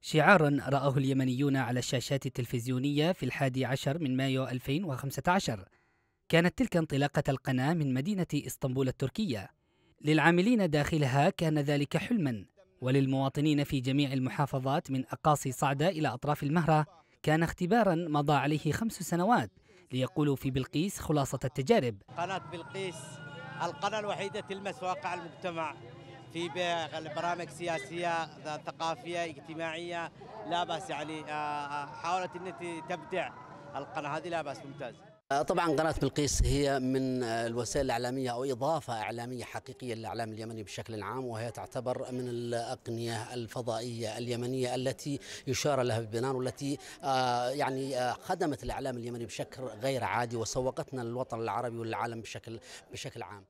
شعارا رآه اليمنيون على الشاشات التلفزيونية في الحادي عشر من مايو 2015 كانت تلك انطلاقة القناة من مدينة إسطنبول التركية للعاملين داخلها كان ذلك حلما وللمواطنين في جميع المحافظات من أقاصي صعدة إلى أطراف المهرة كان اختبارا مضى عليه خمس سنوات ليقولوا في بلقيس خلاصة التجارب قناة بلقيس القناة الوحيدة تلمس واقع المجتمع في برامج سياسيه ثقافيه اجتماعيه لا باس يعني آه، آه، حاولت ان تبدع القناه هذه لا باس ممتاز آه، طبعا قناة بلقيس هي من الوسائل الإعلامية أو إضافة إعلامية حقيقية للإعلام اليمني بشكل عام وهي تعتبر من الأقنية الفضائية اليمنية التي يشار لها ببنان والتي يعني خدمت الإعلام اليمني بشكل غير عادي وسوقتنا للوطن العربي والعالم بشكل بشكل عام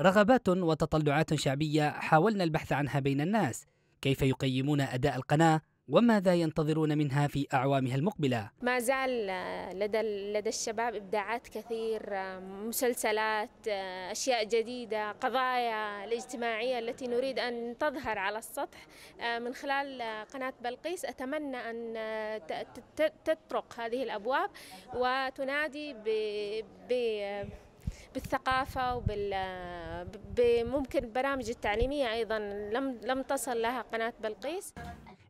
رغبات وتطلعات شعبية حاولنا البحث عنها بين الناس كيف يقيمون أداء القناة وماذا ينتظرون منها في أعوامها المقبلة ما زال آه، لدى, لدى الشباب إبداعات كثير آه، مسلسلات آه، أشياء جديدة قضايا الاجتماعية التي نريد أن تظهر على السطح من خلال قناة بلقيس أتمنى أن تطرق هذه الأبواب وتنادي ب... ب... بالثقافة وبال ممكن برامج التعليمية أيضا لم لم تصل لها قناة بلقيس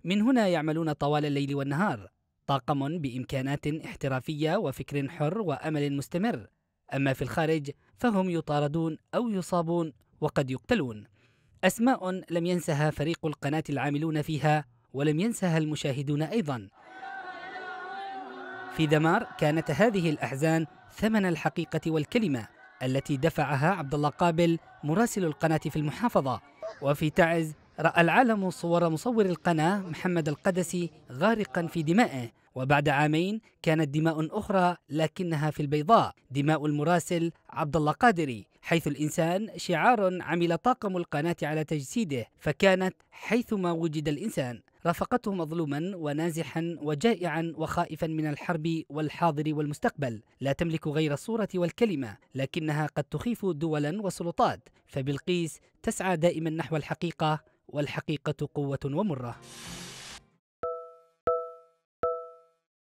من هنا يعملون طوال الليل والنهار طاقم بإمكانات احترافية وفكر حر وأمل مستمر أما في الخارج فهم يطاردون أو يصابون وقد يقتلون أسماء لم ينسها فريق القناة العاملون فيها ولم ينسها المشاهدون أيضا في دمار كانت هذه الأحزان ثمن الحقيقة والكلمة التي دفعها عبد الله قابل مراسل القناة في المحافظة وفي تعز رأى العالم صور مصور القناة محمد القدسي غارقا في دمائه وبعد عامين كانت دماء أخرى لكنها في البيضاء دماء المراسل عبد الله قادري حيث الإنسان شعار عمل طاقم القناة على تجسيده فكانت حيثما وجد الإنسان رافقته مظلوما ونازحا وجائعا وخائفا من الحرب والحاضر والمستقبل لا تملك غير الصورة والكلمة لكنها قد تخيف دولا وسلطات فبلقيس تسعى دائما نحو الحقيقة والحقيقة قوة ومرة